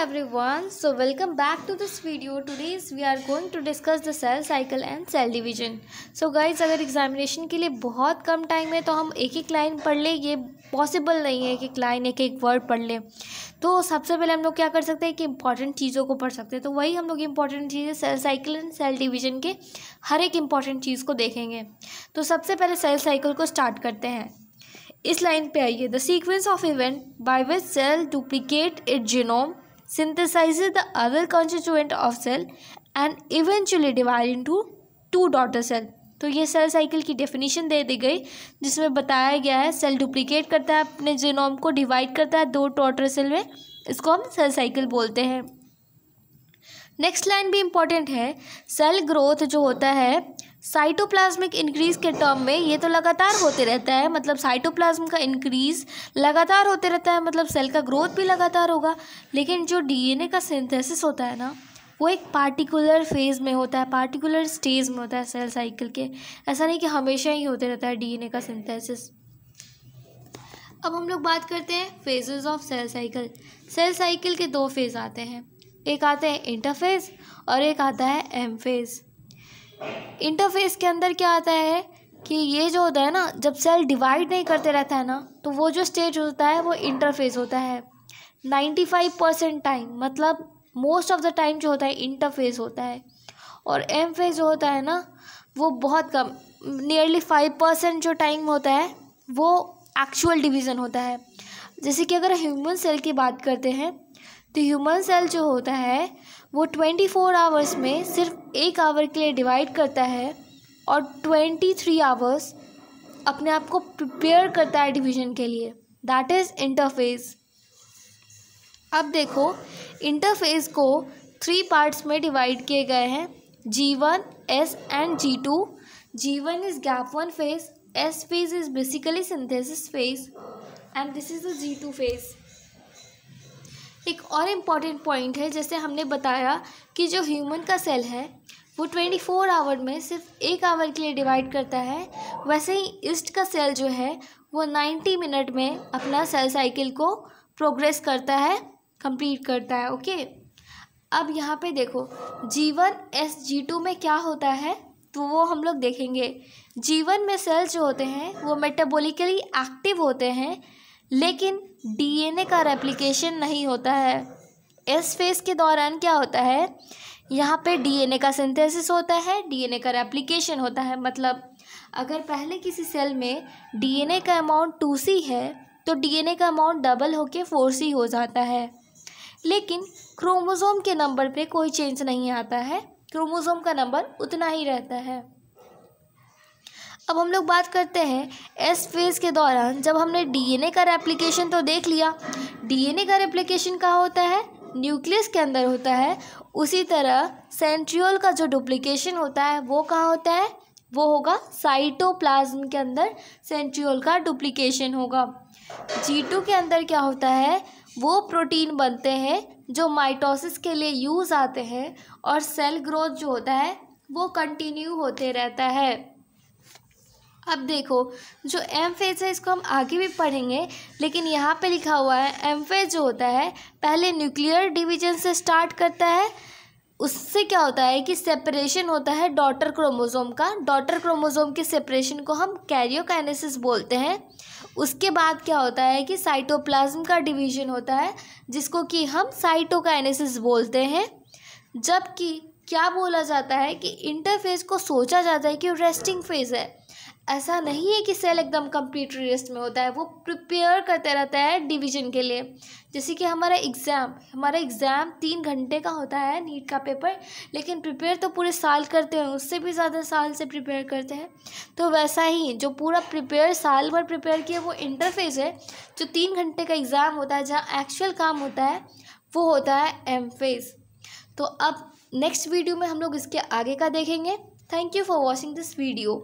everyone so welcome back to this video today we are going to discuss the cell cycle and cell division so guys अगर examination के लिए बहुत कम time है तो हम एक एक लाइन पढ़ लें ये पॉसिबल नहीं है एक एक लाइन एक एक वर्ड पढ़ लें तो सबसे पहले हम लोग क्या कर सकते हैं कि इंपॉर्टेंट चीज़ों को पढ़ सकते हैं तो वही हम लोग इंपॉर्टेंट चीज़ें cell cycle and cell division के हर एक इंपॉर्टेंट चीज़ को देखेंगे तो सबसे पहले सेल साइकिल को स्टार्ट करते हैं इस लाइन पे आइए the sequence of event by which cell duplicate it genome synthesizes the other constituent of cell and eventually divide into two daughter cell तो ये सेल साइकिल की डेफिनेशन दे दी गई जिसमें बताया गया है सेल डुप्लीकेट करता है अपने जीनोम को डिवाइड करता है दो टॉटर सेल में इसको हम सेल साइकिल बोलते हैं नेक्स्ट लाइन भी इम्पॉर्टेंट है सेल ग्रोथ जो होता है साइटोप्लाज्मिक इंक्रीज के टर्म में ये तो लगातार होते रहता है मतलब साइटोप्लाज्म का इंक्रीज लगातार होते रहता है मतलब सेल का ग्रोथ भी लगातार होगा लेकिन जो डीएनए का सिंथेसिस होता है ना वो एक पार्टिकुलर फेज़ में होता है पार्टिकुलर स्टेज में होता है सेल साइकिल के ऐसा नहीं कि हमेशा ही होते रहता है डी का सिंथेसिस अब हम लोग बात करते हैं phases of cell cycle cell cycle के दो फेज़ आते हैं एक आते हैं इंटरफेज और एक आता है एम फेज़ इंटरफेस के अंदर क्या आता है कि ये जो होता है ना जब सेल डिवाइड नहीं करते रहता है ना तो वो जो स्टेज होता है वो इंटरफेस होता है नाइन्टी फाइव परसेंट टाइम मतलब मोस्ट ऑफ द टाइम जो होता है इंटरफेस होता है और एम फेज जो होता है ना वो बहुत कम नियरली फाइव परसेंट जो टाइम होता है वो एक्चुअल डिवीज़न होता है जैसे कि अगर ह्यूमन सेल की बात करते हैं तो ह्यूमन सेल जो होता है वो ट्वेंटी फोर आवर्स में सिर्फ एक आवर के लिए डिवाइड करता है और ट्वेंटी थ्री आवर्स अपने आप को प्रिपेयर करता है डिवीजन के लिए दैट इज़ इंटरफेज अब देखो इंटरफेज को थ्री पार्ट्स में डिवाइड किए गए हैं G one S and G two G one is gap one phase S phase is basically synthesis phase and this is the G two phase एक और important point है जैसे हमने बताया कि जो ह्यूमन का सेल है वो ट्वेंटी फोर आवर में सिर्फ एक आवर के लिए डिवाइड करता है वैसे ही ईस्ट का सेल जो है वो नाइन्टी मिनट में अपना सेल साइकिल को प्रोग्रेस करता है कंप्लीट करता है ओके अब यहाँ पे देखो जीवन एस जी टू में क्या होता है तो वो हम लोग देखेंगे जीवन में सेल्स जो होते हैं वो मेटाबॉलिकली एक्टिव होते हैं लेकिन डीएनए का रेप्लिकेशन नहीं होता है इस फेज़ के दौरान क्या होता है यहाँ पे डीएनए का सिंथेसिस होता है डीएनए का रेप्लिकेशन होता है मतलब अगर पहले किसी सेल में डीएनए का अमाउंट टू सी है तो डीएनए का अमाउंट डबल होके फोर सी हो जाता है लेकिन क्रोमोज़ोम के नंबर पे कोई चेंज नहीं आता है क्रोमोज़ोम का नंबर उतना ही रहता है अब हम लोग बात करते हैं एस फेज़ के दौरान जब हमने डीएनए का रेप्लिकेशन तो देख लिया डीएनए का रेप्लिकेशन कहाँ होता है न्यूक्लियस के अंदर होता है उसी तरह सेंट्रियोल का जो डुप्लीकेशन होता है वो कहाँ होता है वो होगा साइटोप्लाज्म के अंदर सेंट्रियोल का डुप्लीकेशन होगा जी टू के अंदर क्या होता है वो प्रोटीन बनते हैं जो माइटोसिस के लिए यूज़ आते हैं और सेल ग्रोथ जो होता है वो कंटिन्यू होते रहता है अब देखो जो एम फेज़ है इसको हम आगे भी पढ़ेंगे लेकिन यहाँ पे लिखा हुआ है एम फेज़ जो होता है पहले न्यूक्लियर डिवीजन से स्टार्ट करता है उससे क्या होता है कि सेपरेशन होता है डॉटर क्रोमोज़ोम का डॉटर क्रोमोज़ोम के सेपरेशन को हम कैरियोकाइनेसिस बोलते हैं उसके बाद क्या होता है कि साइटोप्लाज्म का डिवीजन होता है जिसको कि हम साइटोकाइनेसिस बोलते हैं जबकि क्या बोला जाता है कि इंटरफेज को सोचा जाता है कि रेस्टिंग फेज है ऐसा नहीं है कि सेल एकदम कंप्लीट रेस्ट में होता है वो प्रिपेयर करते रहता है डिवीजन के लिए जैसे कि हमारा एग्ज़ाम हमारा एग्ज़ाम तीन घंटे का होता है नीट का पेपर लेकिन प्रिपेयर तो पूरे साल करते हैं उससे भी ज़्यादा साल से प्रिपेयर करते हैं तो वैसा ही जो पूरा प्रिपेयर साल भर प्रिपेयर किया वो इंटरफेस है जो तीन घंटे का एग्ज़ाम होता है जहाँ एक्चुअल काम होता है वो होता है एम फेज तो अब नेक्स्ट वीडियो में हम लोग इसके आगे का देखेंगे thank you for watching this video